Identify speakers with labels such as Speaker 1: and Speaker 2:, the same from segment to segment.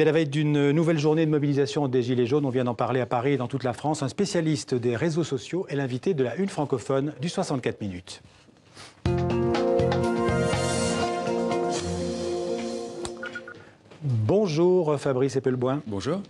Speaker 1: à la veille d'une nouvelle journée de mobilisation des Gilets jaunes, on vient d'en parler à Paris et dans toute la France, un spécialiste des réseaux sociaux est l'invité de la Une francophone du 64 minutes. Bonjour Fabrice Eppelboin. Bonjour.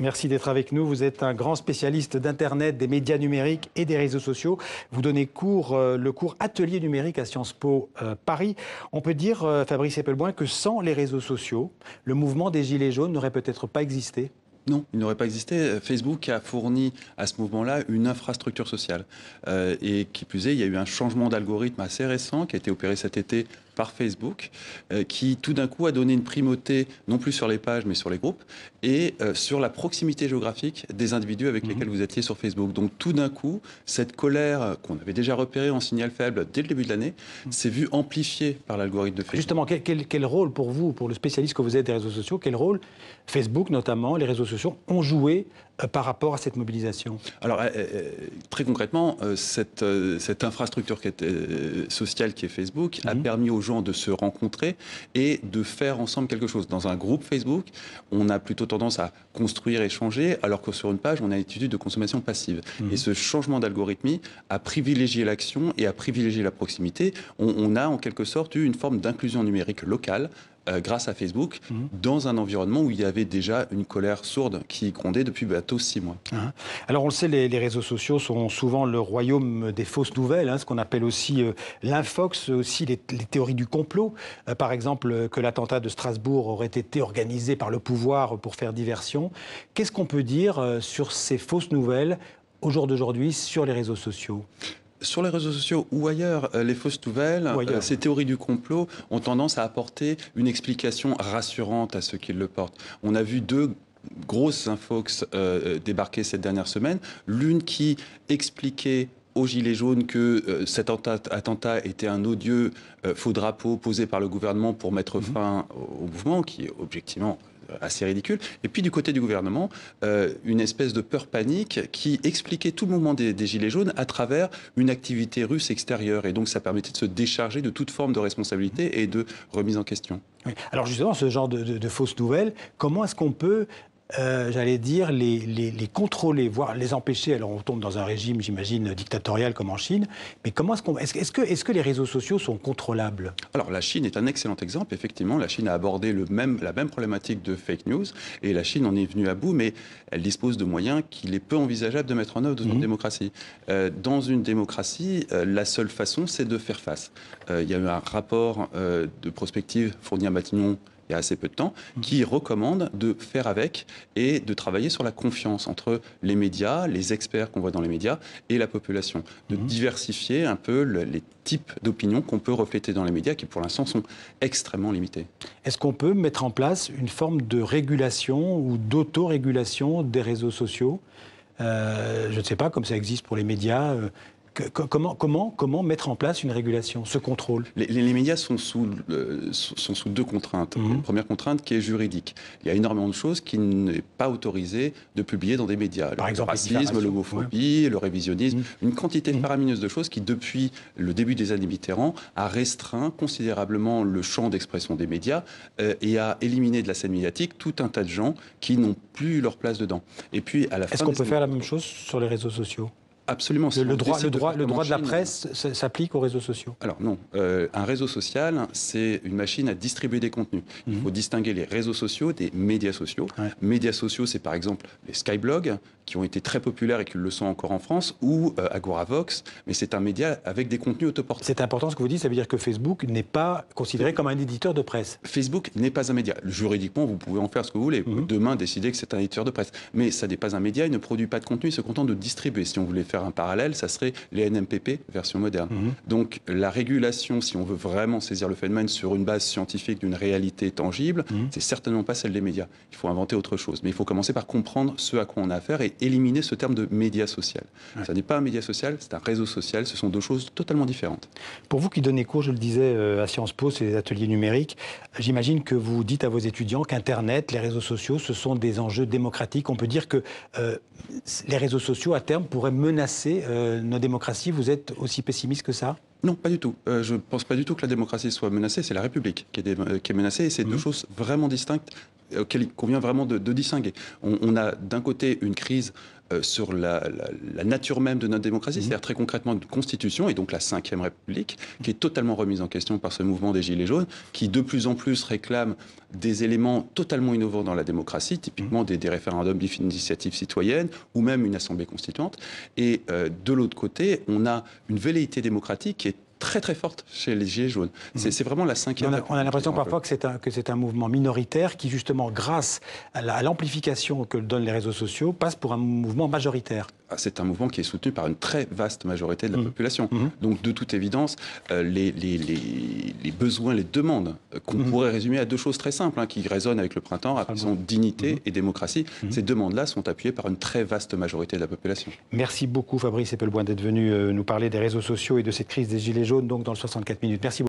Speaker 1: Merci d'être avec nous. Vous êtes un grand spécialiste d'Internet, des médias numériques et des réseaux sociaux. Vous donnez cours, euh, le cours Atelier numérique à Sciences Po euh, Paris. On peut dire, euh, Fabrice Eppelboin, que sans les réseaux sociaux, le mouvement des Gilets jaunes n'aurait peut-être pas existé
Speaker 2: non, il n'aurait pas existé. Facebook a fourni à ce mouvement-là une infrastructure sociale. et qui plus est, il y a eu un changement d'algorithme assez récent qui a été opéré cet été par Facebook, euh, qui tout d'un coup a donné une primauté, non plus sur les pages, mais sur les groupes, et euh, sur la proximité géographique des individus avec mhm. lesquels vous étiez sur Facebook. Donc tout d'un coup, cette colère qu'on avait déjà repérée en signal faible dès le début de l'année mhm. s'est vue
Speaker 1: amplifiée par l'algorithme de Facebook. Justement, quel, rôle pour vous, pour le spécialiste que vous êtes des réseaux sociaux, quel rôle Facebook notamment, les réseaux sociaux ont joué euh, par rapport à cette mobilisation
Speaker 2: Alors, très concrètement, cette, cette infrastructure qui est, sociale qui est Facebook a mhm. permis aux gens de se rencontrer et de faire ensemble quelque chose. Dans un groupe Facebook, on a plutôt tendance à construire, et échanger, alors que sur une page, on a une de consommation passive. Mhm. Et ce changement d'algorithmie a privilégié l'action et a privilégié la proximité. on a en quelque sorte eu une forme d'inclusion numérique locale euh, grâce à Facebook, mhm. dans un environnement où il y avait déjà une colère sourde qui grondait depuis bientôt six mois.
Speaker 1: Hein. Alors on le sait, les, réseaux sociaux sont souvent le royaume des fausses nouvelles, hein, ce qu'on appelle aussi euh, l'infox, aussi les, théories du complot. Euh, par exemple, que l'attentat de Strasbourg aurait été organisé par le pouvoir pour faire diversion. Qu'est-ce qu'on peut dire sur ces fausses nouvelles au jour d'aujourd'hui sur les réseaux sociaux
Speaker 2: sur les réseaux sociaux ou ailleurs, euh, les fausses nouvelles, euh, ces théories du complot ont tendance à apporter une explication rassurante à ceux qui le portent. On a vu deux grosses infox euh, débarquer cette dernière semaine. L'une qui expliquait aux Gilets jaunes que cet attentat était un odieux faux drapeau posé par le gouvernement pour mettre mhm. fin au, au mouvement, qui objectivement euh, assez ridicule. Et puis du côté du gouvernement, euh, une espèce de peur panique qui expliquait tout le mouvement des, Gilets jaunes à travers une activité russe extérieure. Et donc ça permettait de se décharger de toute forme de responsabilité et de remise en question.
Speaker 1: Alors justement, ce genre de fausses nouvelles, comment est-ce qu'on peut euh, j'allais dire, les, contrôler, voire les empêcher. Alors on tombe dans un régime, j'imagine, dictatorial comme en Chine, mais comment est-ce Est-ce, que, les réseaux sociaux sont contrôlables
Speaker 2: Alors la Chine est un excellent exemple. Effectivement, la Chine a abordé le même, la même problématique de fake news, et la Chine en est venue à bout, mais elle dispose de moyens qu'il est peu envisageable de mettre en œuvre dans une mmh. démocratie. Euh, dans une démocratie, euh, la seule façon, c'est de faire face. il y a eu un rapport de prospective fourni à Matignon il y a assez peu de temps, mmh. qui recommande de faire avec et de travailler sur la confiance entre les médias, les experts qu'on voit dans les médias et la population. De mmh. diversifier un peu les types d'opinions qu'on peut refléter dans les médias qui pour l'instant sont extrêmement limités.
Speaker 1: Est-ce qu'on peut mettre en place une forme de régulation ou d'autorégulation des réseaux sociaux euh, je ne sais pas, comme ça existe pour les médias, euh, comment, mettre en place une régulation, ce contrôle
Speaker 2: les, médias sont sous, euh, deux contraintes. Mhm. première contrainte qui est juridique. Il y a énormément de choses qui n'est pas autorisé de publier dans des médias. Par le racisme, l'homophobie, le révisionnisme, mhm. une quantité de mhm. de choses qui, depuis le début des années Mitterrand, a restreint considérablement le champ d'expression des médias euh, et a éliminé de la scène médiatique tout un tas de gens qui n'ont plus leur place dedans. Et puis, à la Est-ce qu'on peut faire
Speaker 1: la même chose sur les réseaux sociaux Absolument. Le, le droit, le droit, le droit de la presse s'applique aux réseaux sociaux
Speaker 2: Alors non. Euh, un réseau social, c'est une machine à distribuer des contenus. Il mhm. faut distinguer les réseaux sociaux des médias sociaux. Médias sociaux, c'est par exemple les skyblogs, qui ont été très populaires et qui le sont encore en France, ou euh, Agoravox, mais c'est un média avec des contenus autoportés. C'est important ce que vous dites, ça veut dire que Facebook n'est pas considéré comme un éditeur de presse. Facebook n'est pas un média. Juridiquement, vous pouvez en faire ce que vous voulez. Mhm. Demain, décider que c'est un éditeur de presse. Mais ça n'est pas un média, il ne produit pas de contenu, il se contente de distribuer. Si on voulait faire un parallèle, ça serait les NMPP version moderne. Mhm. Donc la régulation, si on veut vraiment saisir le phénomène sur une base scientifique d'une réalité tangible, mhm. c'est certainement pas celle des médias. Il faut inventer autre chose. Mais il faut commencer par comprendre ce à quoi on a affaire et éliminer ce terme de média social. Ça
Speaker 1: n'est pas un média social, c'est un réseau social. Ce sont deux choses totalement différentes. Pour vous qui donnez cours, je le disais, euh, à Sciences Po, c'est des ateliers numériques, j'imagine que vous dites à vos étudiants qu'Internet, les réseaux sociaux, ce sont des enjeux démocratiques. On peut dire que euh, les réseaux sociaux, à terme, pourraient menacer c'est euh, nos démocraties Vous êtes aussi pessimiste que ça
Speaker 2: non, pas du tout. Euh, je ne pense pas du tout que la démocratie soit menacée. C'est la République qui est, euh, menacée et c'est deux mhm. choses vraiment distinctes auquel il convient vraiment de, distinguer. On, a d'un côté une crise euh, sur la, nature même de notre démocratie, mhm. c'est-à-dire très concrètement une constitution, et donc la Ve République, qui est totalement remise en question par ce mouvement des Gilets jaunes, qui de plus en plus réclame des éléments totalement innovants dans la démocratie, typiquement des, des, référendums d'initiative citoyenne, ou même une assemblée constituante. Et euh, de l'autre côté, on a une velléité démocratique qui est très très forte chez les Gilets jaunes.
Speaker 1: C'est mhm. vraiment la cinquième. On a, l'impression parfois que c'est un, un, mouvement minoritaire qui, justement, grâce à l'amplification que donnent les réseaux sociaux, passe pour un mouvement majoritaire.
Speaker 2: Ah, c'est un mouvement qui est soutenu par une très vaste majorité de la mmh. population. Mmh. Donc, de toute évidence, euh, les, besoins, les demandes, euh, qu'on mmh. pourrait résumer à deux choses très simples, hein, qui résonnent avec le printemps, sont dignité et démocratie, ces demandes-là sont appuyées par une très vaste majorité de la population.
Speaker 1: Merci beaucoup, Fabrice Eppelboin, d'être venu euh, nous parler des réseaux sociaux et de cette crise des Gilets jaunes, donc dans le 64 minutes. Merci beaucoup.